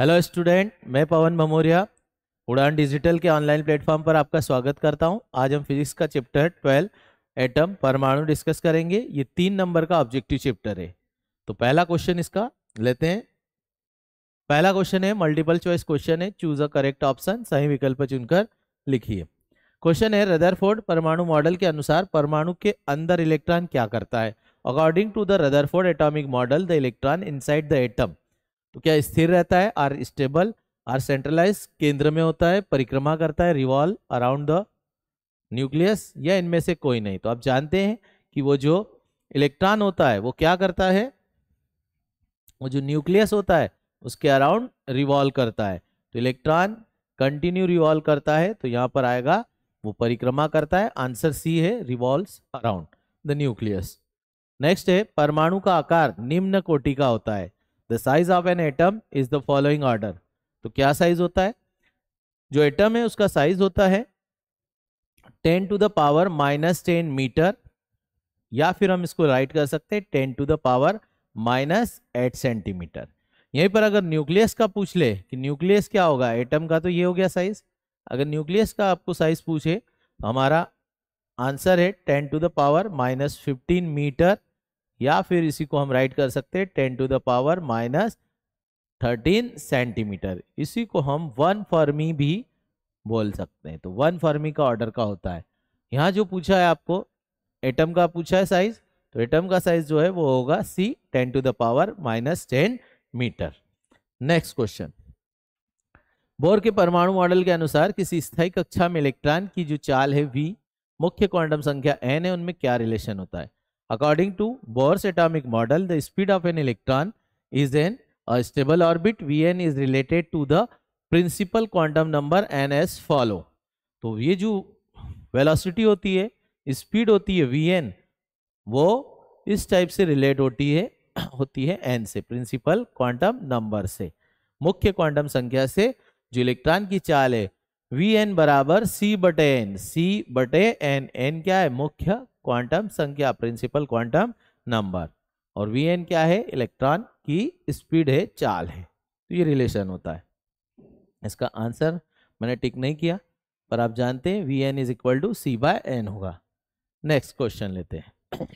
Hello student मैं पवन भमोरिया उड़ान digital के ऑनलाइन प्लेटफॉर्म पर आपका स्वागत करता हूं आज हम फिजिक्स का चैप्टर ट्वेल्व एटम परमाणु डिस्कस करेंगे ये तीन नंबर का ऑब्जेक्टिव चैप्टर है तो पहला क्वेश्चन इसका लेते हैं पहला क्वेश्चन है मल्टीपल चॉइस क्वेश्चन है चूज अ करेक्ट ऑप्शन सही विकल्प चुनकर लिखिए क्वेश्चन है रदरफोर्ड परमाणु मॉडल के अनुसार परमाणु के अंदर इलेक्ट्रॉन क्या करता है according to the Rutherford atomic model the electron inside the atom तो क्या स्थिर रहता है आर स्टेबल आर सेंट्रलाइज केंद्र में होता है परिक्रमा करता है रिवॉल्व अराउंड द न्यूक्लियस या इनमें से कोई नहीं तो आप जानते हैं कि वो जो इलेक्ट्रॉन होता है वो क्या करता है वो जो न्यूक्लियस होता है उसके अराउंड रिवॉल्व करता है तो इलेक्ट्रॉन कंटिन्यू रिवॉल्व करता है तो यहाँ पर आएगा वो परिक्रमा करता है आंसर सी है revolve around the nucleus next है परमाणु का आकार निम्न कोटि का होता है the size of an atom is the following order तो क्या साइज होता है जो एटम है उसका साइज होता है ten to the power minus ten metre या फिर हम इसको राइट कर सकते हैं ten to the power minus eight centimetre यहीं पर अगर न्यूक्लियस का पूछ ले कि न्यूक्लियस क्या होगा एटम का तो ये हो गया साइज अगर न्यूक्लियस का आपको साइज पूछे तो हमारा आंसर है ten to the power minus fifteen metre या फिर इसी को हम राइट कर सकते हैं ten to the power minus thirteen centimetre इसी को हम वन फर्मी भी बोल सकते हैं तो वन फर्मी का ऑर्डर का होता है यहाँ जो पूछा है आपको एटम का पूछा है साइज तो एटम का साइज जो है वो होगा C ten to the power minus ten metre next question Bohr के परमाणु मॉडल के अनुसार किसी स्थायी कक्षा में इलेक्ट्रॉन की जो चाल है वी मुख्य क्वांटम संख्या एन है उनमें क्या रिलेशन होता है According to Bohr's atomic model, the speed of an electron is in a stable orbit. Vn is related to the principal quantum number n as follow. तो ये जो वेलोसिटी होती है स्पीड होती है vn वो इस टाइप से रिलेट होती है होती है n से प्रिंसिपल क्वांटम नंबर से मुख्य क्वांटम संख्या से जो इलेक्ट्रॉन की चाल है वी एन बराबर सी बटे एन सी बटे एन एन क्या है मुख्य क्वांटम संख्या प्रिंसिपल क्वांटम नंबर और वी एन क्या है इलेक्ट्रॉन की स्पीड है चाल है तो ये रिलेशन होता है इसका आंसर मैंने टिक नहीं किया पर आप जानते हैं v n is equal to C by n होगा नेक्स्ट क्वेश्चन लेते हैं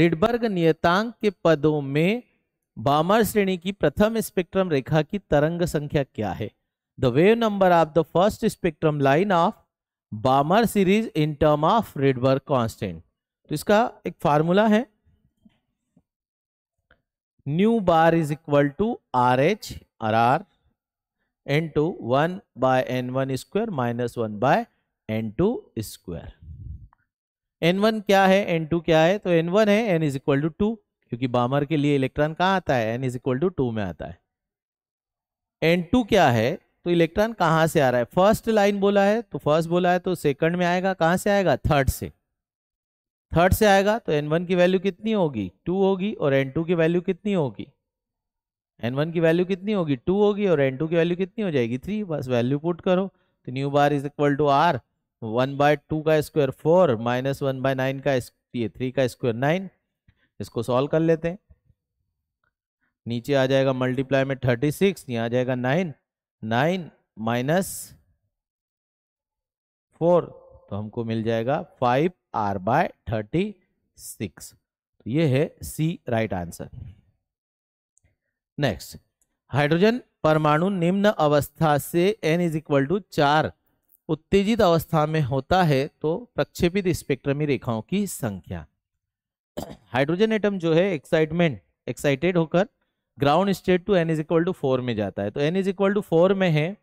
रिडबर्ग नियतांक के पदों में बामर श्रेणी की प्रथम स्पेक्ट्रम रेखा की तरंग संख्या क्या है the wave number of the first spectrum line of Balmer series in term of Rydberg constant तो इसका एक फार्मूला है nu bar is equal to R H R R n two one by n one square minus one by n two square n one क्या है n two क्या है तो n one है n is equal to two क्योंकि Balmer के लिए electron कहाँ आता है n is equal to two में आता है एन टू क्या है तो इलेक्ट्रॉन कहां से आ रहा है फर्स्ट लाइन बोला है तो फर्स्ट बोला है तो सेकंड में आएगा कहां से आएगा थर्ड से थर्ड से आएगा तो एन की वैल्यू कितनी होगी टू होगी और एन की वैल्यू कितनी होगी एन की वैल्यू कितनी होगी टू होगी और एन की वैल्यू कितनी हो जाएगी थ्री बस वैल्यू पुट करो तो nu bar is equal to R one by two का square four minus one by nine का ये थ्री का स्क्वायर नाइन इसको सॉल्व कर लेते हैं नीचे आ जाएगा मल्टीप्लाई में थर्टी सिक्स यहाँ आ जाएगा नाइन नाइन माइनस फोर तो हमको मिल जाएगा five R by thirty six तो ये है C right answer next hydrogen परमाणु निम्न अवस्था से एन इज इक्वल टू चार उत्तेजित अवस्था में होता है तो प्रक्षेपित स्पेक्ट्रमी रेखाओं की संख्या हाइड्रोजन एटम जो है एक्साइटमेंट एक्साइटेड होकर ground state to n is equal to four में जाता है तो n is equal to four में है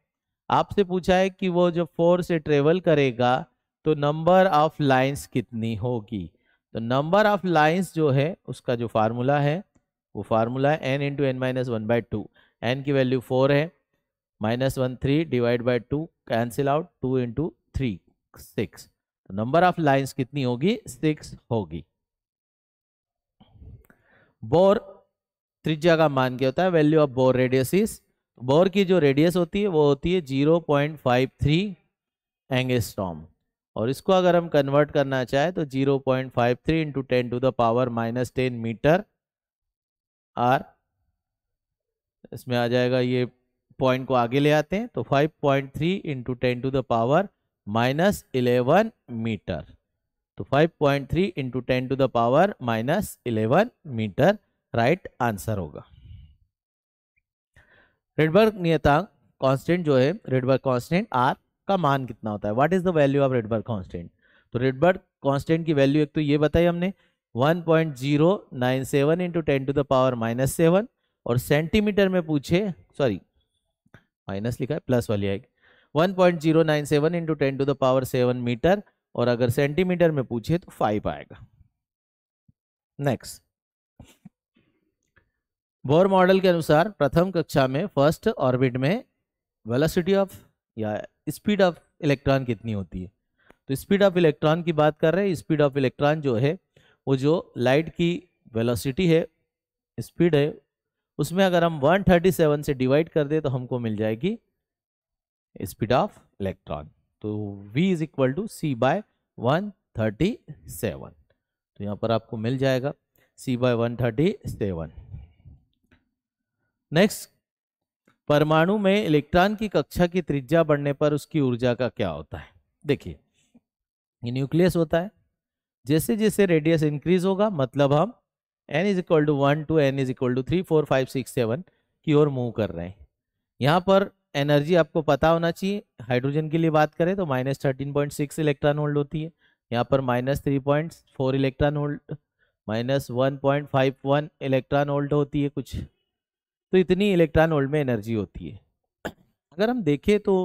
आपसे पूछा है कि वो जब फोर से ट्रेवल करेगा तो नंबर ऑफ लाइंस कितनी होगी तो नंबर ऑफ लाइंस जो है उसका जो फार्मूला है वो फार्मूला है n into n minus one by two n की वैल्यू फोर है minus one three divide by two cancel out two into three six तो नंबर ऑफ लाइंस कितनी होगी सिक्स होगी बोर त्रिज्या का मान क्या होता है value of Bohr radius is Bohr की जो रेडियस होती है वो होती है zero point five three angstrom और इसको अगर हम कन्वर्ट करना चाहें तो zero point five three into ten to the power minus ten metre आर इसमें आ जाएगा ये पॉइंट को आगे ले आते हैं तो five point three into ten to the power minus eleven metre तो five point three into ten to the power minus eleven metre right answer होगा रेडबर्ग नियतांक कांस्टेंट जो है रेडबर्ग कांस्टेंट आर का मान कितना होता है what is the value of Rydberg constant तो रेडबर्ग कांस्टेंट की वैल्यू एक तो ये बताई हमने 1.097 point zero nine seven into ten to the power minus seven और सेंटीमीटर में पूछे सॉरी माइनस लिखा है प्लस वाली आएगी 1.097 point zero nine seven into ten to the power seven metre और अगर सेंटीमीटर में पूछे तो फाइव आएगा नेक्स्ट बोर मॉडल के अनुसार प्रथम कक्षा में फर्स्ट ऑर्बिट में वेलोसिटी ऑफ या स्पीड ऑफ इलेक्ट्रॉन कितनी होती है तो स्पीड ऑफ इलेक्ट्रॉन की बात कर रहे हैं स्पीड ऑफ इलेक्ट्रॉन जो है वो जो लाइट की वेलोसिटी है स्पीड है उसमें अगर हम 137 से डिवाइड कर दें तो हमको मिल जाएगी स्पीड ऑफ इलेक्ट्रॉन तो v is equal to C by one तो यहाँ पर आपको मिल जाएगा c by one thirty seven next परमाणु में इलेक्ट्रॉन की कक्षा की त्रिज्या बढ़ने पर उसकी ऊर्जा का क्या होता है देखिए ये न्यूक्लियस होता है जैसे जैसे रेडियस इंक्रीज होगा मतलब हम n is equal to one two n is equal to three four five six seven की ओर मूव कर रहे हैं यहाँ पर एनर्जी आपको पता होना चाहिए हाइड्रोजन के लिए बात करें तो minus thirteen point six electron hold होती है यहाँ पर minus three point four electron hold minus one point five one electron hold होती है कुछ तो इतनी इलेक्ट्रॉन वोल्ट में एनर्जी होती है अगर हम देखें तो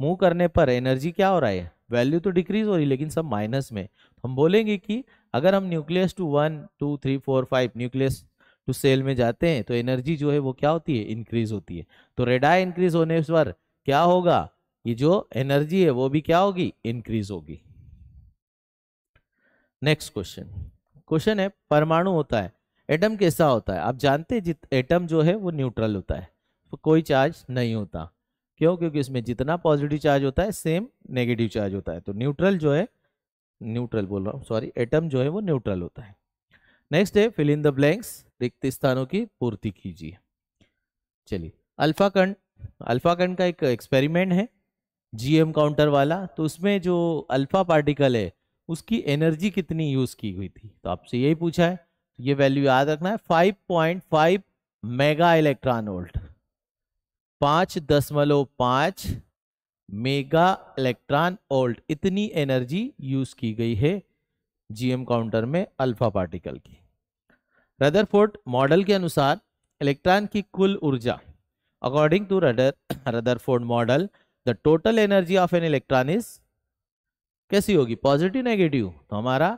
मूव करने पर एनर्जी क्या हो रहा है वैल्यू तो डिक्रीज हो रही है लेकिन सब माइनस में तो हम बोलेंगे कि अगर हम nucleus to one two three four five nucleus to shell में जाते हैं तो एनर्जी जो है वो क्या होती है इंक्रीज होती है तो रेडाई इंक्रीज होने पर क्या होगा ये जो एनर्जी है वो भी क्या होगी इंक्रीज होगी नेक्स्ट क्वेश्चन क्वेश्चन है परमाणु होता है एटम कैसा होता है आप जानते हैं जित एटम जो है वो न्यूट्रल होता है तो कोई चार्ज नहीं होता क्यों क्योंकि इसमें जितना पॉजिटिव चार्ज होता है सेम नेगेटिव चार्ज होता है तो न्यूट्रल जो है न्यूट्रल बोल रहा हूँ सॉरी एटम जो है वो न्यूट्रल होता है नेक्स्ट है फिल इन द ब्लैंक्स रिक्त स्थानों की पूर्ति कीजिए चलिए अल्फा अल्फाकंड अल्फा का एक एक्सपेरिमेंट है जीएम काउंटर वाला तो उसमें जो अल्फा पार्टिकल है उसकी एनर्जी कितनी यूज़ की हुई थी तो आपसे यही पूछा है तो ये वैल्यू याद रखना है five point five mega electron volt पांच दशमलव पांच मेगा इलेक्ट्रॉन वोल्ट इतनी एनर्जी यूज की गई है जीएम काउंटर में अल्फा पार्टिकल की रदरफोर्ड मॉडल के अनुसार इलेक्ट्रॉन की कुल ऊर्जा अकॉर्डिंग टू रडर Rutherford model the total energy of an electron is कैसी होगी पॉजिटिव नेगेटिव तो हमारा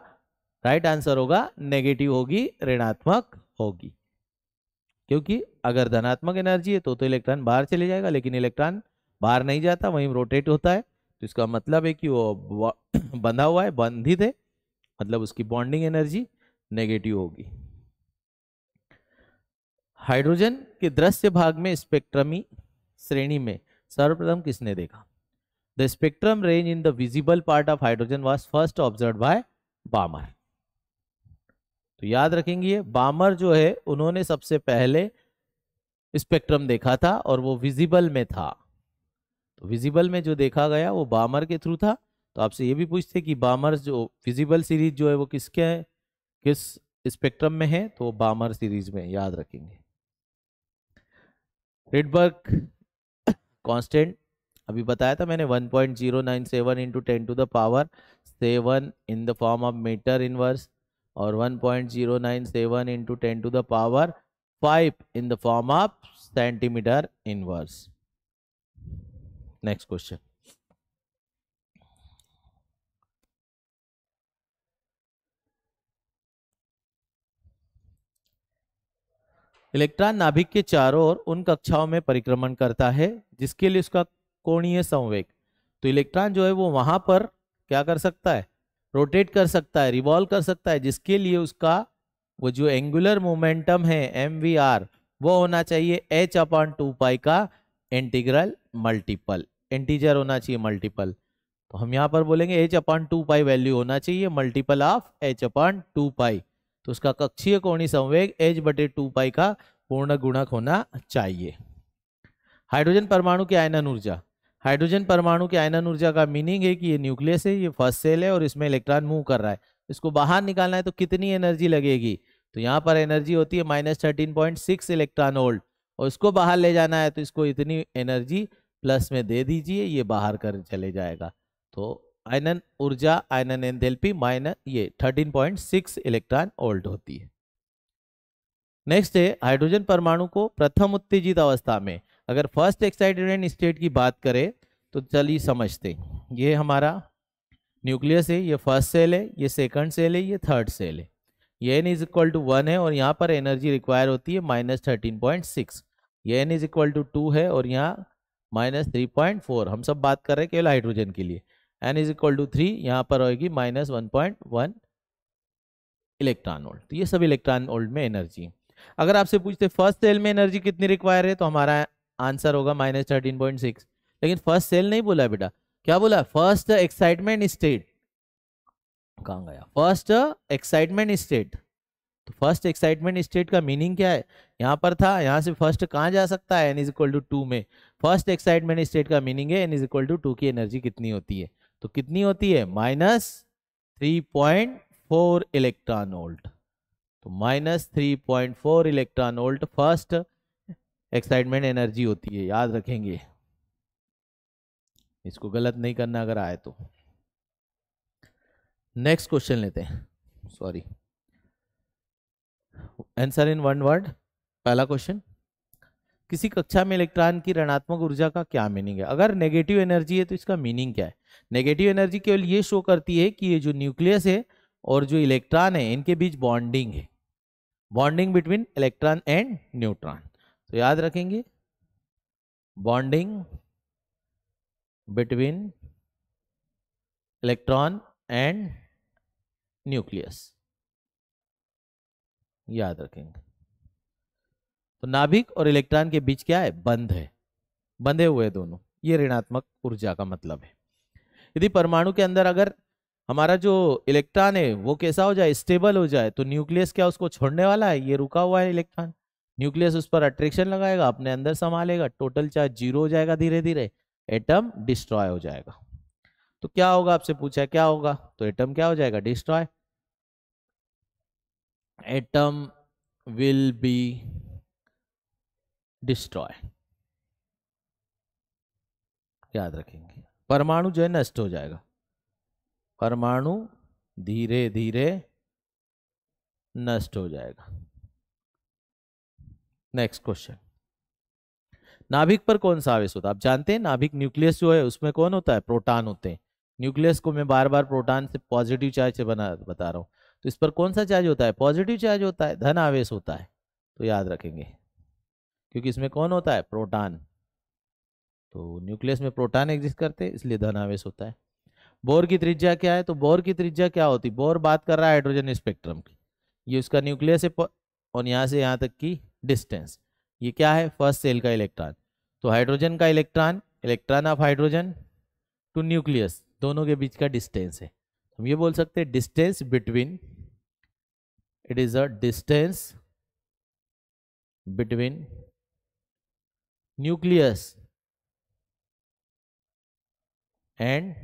राइट right आंसर होगा नेगेटिव होगी ऋणात्मक होगी क्योंकि अगर धनात्मक एनर्जी है तो तो इलेक्ट्रॉन बाहर चले जाएगा लेकिन इलेक्ट्रॉन बाहर नहीं जाता वहीं रोटेट होता है तो इसका मतलब है कि वो बंधा हुआ है बंधित है मतलब उसकी बॉन्डिंग एनर्जी नेगेटिव होगी हाइड्रोजन के दृश्य भाग में स्पेक्ट्रमी श्रेणी में सर्वप्रथम किसने देखा the spectrum range in the visible part of hydrogen was first observe by Balmer तो याद रखेंगे बामर जो है उन्होंने सबसे पहले स्पेक्ट्रम देखा था और वो विजिबल में था तो विजिबल में जो देखा गया वो बामर के थ्रू था तो आपसे ये भी पूछते कि बामर जो विजिबल सीरीज जो है वो किसके है किस स्पेक्ट्रम में है तो बामर सीरीज में याद रखेंगे रिडबर्ग कांस्टेंट अभी बताया था मैंने 1.097 point zero nine seven into ten to the power seven in the form of metre inverse और 1.097 into ten to the power five in the form of centimetre inverse next question electron नाभिक के चारों ओर उन कक्षाओं में परिक्रमण करता है जिसके लिए उसका कोणीय संवेग तो इलेक्ट्रॉन जो है वो वहां पर क्या कर सकता है रोटेट कर सकता है रिवॉल्व कर सकता है जिसके लिए उसका वो जो एंगुलर मोमेंटम है एम वी आर वो होना चाहिए एच अपॉन टू पाई का इंटीग्रल मल्टीपल इंटीजर होना चाहिए मल्टीपल तो हम यहाँ पर बोलेंगे h upon two pi value होना चाहिए multiple of h upon two pi तो उसका कक्षीय कोणी संवेग एच बटे टू पाई का पूर्ण गुणक होना चाहिए हाइड्रोजन परमाणु की आयनन ऊर्जा हाइड्रोजन परमाणु के आयनन ऊर्जा का मीनिंग है कि ये न्यूक्लियस है ये फर्स्ट सेल है और इसमें इलेक्ट्रॉन मूव कर रहा है इसको बाहर निकालना है तो कितनी एनर्जी लगेगी तो यहाँ पर एनर्जी होती है minus thirteen point six electron volt और इसको बाहर ले जाना है तो इसको इतनी एनर्जी प्लस में दे दीजिए ये बाहर कर चले जाएगा तो आयनन ऊर्जा आयनन दिल्पी माइनस ये thirteen point six electron hold होती है नेक्स्ट है हाइड्रोजन परमाणु को प्रथम उत्तेजित अवस्था में अगर फर्स्ट एक्साइटेड स्टेट की बात करें तो चलिए समझते ये हमारा न्यूक्लियस है ये फर्स्ट सेल है ये सेकंड सेल है ये थर्ड सेल है ये n is equal to one है और यहाँ पर एनर्जी रिक्वायर होती है माइनस थर्टीन पॉइंट सिक्स ये n is equal to two है और यहाँ माइनस थ्री पॉइंट फोर हम सब बात कर रहे हैं केवल हाइड्रोजन के लिए n is equal to three यहाँ पर होगी minus one point one electron volt तो ये सब इलेक्ट्रॉन वोल्ट में एनर्जी है अगर आपसे पूछते फर्स्ट सेल में एनर्जी कितनी रिक्वायर है तो हमारा आंसर होगा माइनस थर्टीन पॉइंट सिक्स लेकिन फर्स्ट सेल नहीं बोला बेटा क्या बोला फर्स्ट एक्साइटमेंट स्टेट कहाँ गया फर्स्ट एक्साइटमेंट स्टेट तो फर्स्ट एक्साइटमेंट स्टेट का मीनिंग क्या है यहाँ पर था यहाँ से फर्स्ट कहाँ जा सकता है n is equal to two में फर्स्ट एक्साइटमेंट स्टेट का मीनिंग है n is equal to two की एनर्जी कितनी होती है तो कितनी होती है minus three point four electron volt तो minus three point four electron volt first excitement energy होती है याद रखेंगे इसको गलत नहीं करना अगर आए तो नेक्स्ट क्वेश्चन लेते हैं sorry answer in one word पहला क्वेश्चन किसी कक्षा में इलेक्ट्रॉन की ऋणात्मक ऊर्जा का क्या मीनिंग है अगर नेगेटिव एनर्जी है तो इसका मीनिंग क्या है नेगेटिव एनर्जी केवल ये शो करती है कि ये जो न्यूक्लियस है और जो इलेक्ट्रॉन है इनके बीच बॉन्डिंग है bonding between electron and neutron तो याद रखेंगे bonding between electron and nucleus याद रखेंगे तो नाभिक और इलेक्ट्रॉन के बीच क्या है बंध है बंधे हुए दोनों ये ऋणात्मक ऊर्जा का मतलब है यदि परमाणु के अंदर अगर हमारा जो इलेक्ट्रॉन है वो कैसा हो जाए स्टेबल हो जाए तो न्यूक्लियस क्या उसको छोड़ने वाला है ये रुका हुआ है इलेक्ट्रॉन न्यूक्लियस उस पर अट्रैक्शन लगाएगा अपने अंदर संभालेगा टोटल चार्ज जीरो हो जाएगा धीरे धीरे एटम डिस्ट्रॉय हो जाएगा तो क्या होगा आपसे पूछा क्या होगा तो एटम क्या हो जाएगा destroy atom will be destroy याद रखेंगे परमाणु जो है नष्ट हो जाएगा परमाणु धीरे धीरे नष्ट हो जाएगा नेक्स्ट क्वेश्चन नाभिक पर कौन सा आवेश होता है आप जानते हैं नाभिक न्यूक्लियस जो है उसमें कौन होता है प्रोटान होते हैं न्यूक्लियस को मैं बार बार प्रोटान से पॉजिटिव चार्ज से बना बता रहा हूँ तो इस पर कौन सा चार्ज होता है पॉजिटिव चार्ज होता है धन आवेश होता है तो याद रखेंगे क्योंकि इसमें कौन होता है प्रोटान तो न्यूक्लियस में प्रोटान एग्जिस्ट करते हैं इसलिए धन आवेश होता है बोर की त्रिज्या क्या है तो बोर की त्रिज्या क्या होती बोर बात कर रहा है हाइड्रोजन स्पेक्ट्रम की ये उसका न्यूक्लियस है और यहाँ से यहाँ तक की डिस्टेंस ये क्या है फर्स्ट सेल का इलेक्ट्रॉन तो हाइड्रोजन का electron electron of hydrogen to nucleus दोनों के बीच का डिस्टेंस है हम ये बोल सकते हैं distance between it is a distance between nucleus and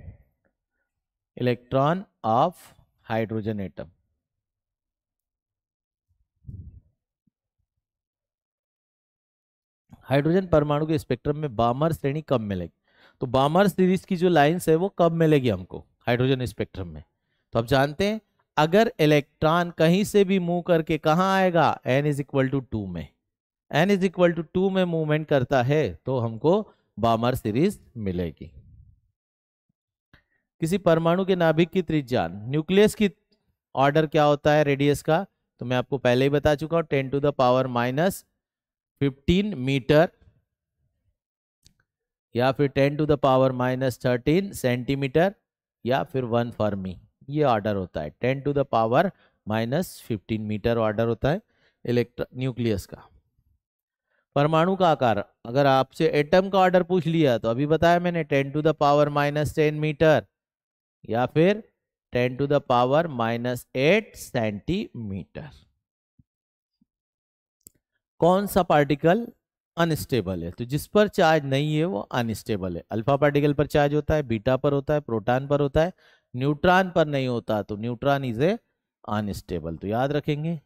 electron of hydrogen atom hydrogen परमाणु के स्पेक्ट्रम में बामर श्रेणी कब मिलेगी तो बामर सीरीज की जो लाइन्स है वो कब मिलेगी हमको हाइड्रोजन स्पेक्ट्रम में तो आप जानते हैं अगर इलेक्ट्रॉन कहीं से भी मूव करके कहाँ आएगा n is equal to two में n is equal to two में मूवमेंट करता है तो हमको बामर सीरीज मिलेगी किसी परमाणु के नाभिक की त्रिज्या न्यूक्लियस की ऑर्डर क्या होता है रेडियस का तो मैं आपको पहले ही बता चुका हूँ ten to the power minus fifteen metre या फिर ten to the power minus thirteen centimetre या फिर वन फर्मी ये ऑर्डर होता है ten to the power minus fifteen metre order होता है इलेक्ट्र न्यूक्लियस का परमाणु का आकार अगर आपसे एटम का ऑर्डर पूछ लिया तो अभी बताया मैंने ten to the power minus ten metre या फिर ten to the power minus eight centimetre कौन सा पार्टिकल अनस्टेबल है तो जिस पर चार्ज नहीं है वो अनस्टेबल है अल्फा पार्टिकल पर चार्ज होता है बीटा पर होता है प्रोटॉन पर होता है न्यूट्रॉन पर नहीं होता तो न्यूट्रॉन इज ए अनस्टेबल तो याद रखेंगे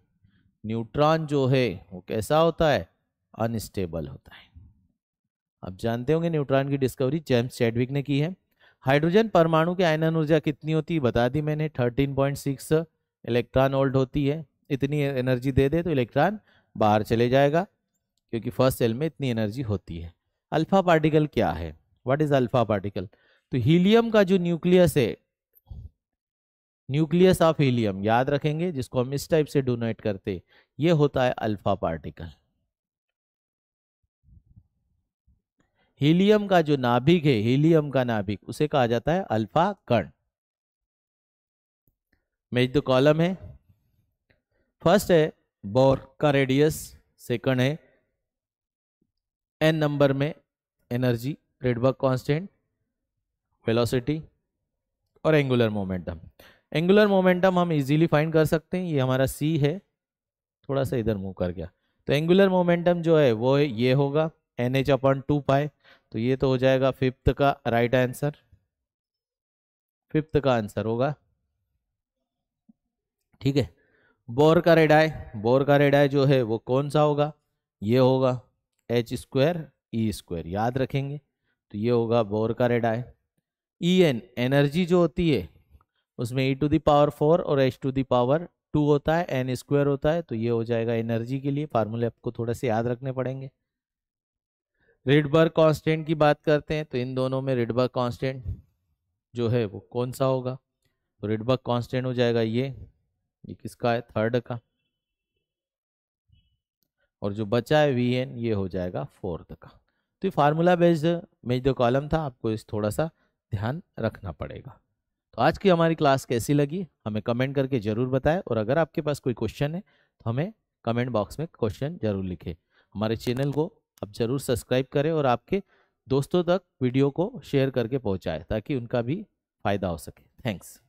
न्यूट्रॉन जो है वो कैसा होता है अनस्टेबल होता है आप जानते होंगे न्यूट्रॉन की डिस्कवरी जेम्स चैडविक ने की है हाइड्रोजन परमाणु की आयन ऊर्जा कितनी होती है बता दी मैंने 13.6 इलेक्ट्रॉन ओल्ड होती है इतनी एनर्जी दे दे तो इलेक्ट्रॉन बाहर चले जाएगा क्योंकि फर्स्ट सेल में इतनी एनर्जी होती है अल्फा पार्टिकल क्या है व्हाट इज अल्फा पार्टिकल तो हीलियम का जो न्यूक्लियस है न्यूक्लियस ऑफ हीलियम याद रखेंगे जिसको हम इस टाइप से डोनेट करते ये होता है अल्फा पार्टिकल हीलियम का जो नाभिक है हीलियम का नाभिक उसे कहा जाता है अल्फा कण मेज द कॉलम है फर्स्ट है बोर का रेडियस सेकंड है एन नंबर में एनर्जी रेडबर्ग कांस्टेंट वेलोसिटी और एंगुलर मोमेंटम एंगुलर मोमेंटम हम इजीली फाइंड कर सकते हैं ये हमारा सी है थोड़ा सा इधर मूव कर गया तो एंगुलर मोमेंटम जो है वो ये होगा एन एच अपन टू पाए तो ये तो हो जाएगा फिफ्थ का राइट right आंसर फिफ्थ का आंसर होगा ठीक है बोर का रेडाई बोर का रेडाई जो है वो कौन सा होगा ये होगा एच स्क्वायर ई स्क्वायर याद रखेंगे तो ये होगा बोर का रेडाई ई एन एनर्जी जो होती है उसमें e to the power four और h to the power two होता है एन स्क्वायर होता है तो ये हो जाएगा एनर्जी के लिए फार्मूले आपको थोड़ा से याद रखने पड़ेंगे रिडबर्ग कांस्टेंट की बात करते हैं तो इन दोनों में रिडबर्ग कांस्टेंट जो है वो कौन सा होगा तो रिडबर्ग कांस्टेंट हो जाएगा ये ये किसका है थर्ड का और जो बचा है वी एन ये हो जाएगा फोर्थ का तो ये फार्मूला बेस्ड में जो कॉलम था आपको इस थोड़ा सा ध्यान रखना पड़ेगा तो आज की हमारी क्लास कैसी लगी हमें कमेंट करके ज़रूर बताएं और अगर आपके पास कोई क्वेश्चन है तो हमें कमेंट बॉक्स में क्वेश्चन ज़रूर लिखें हमारे चैनल को आप ज़रूर सब्सक्राइब करें और आपके दोस्तों तक वीडियो को शेयर करके पहुंचाएं ताकि उनका भी फ़ायदा हो सके थैंक्स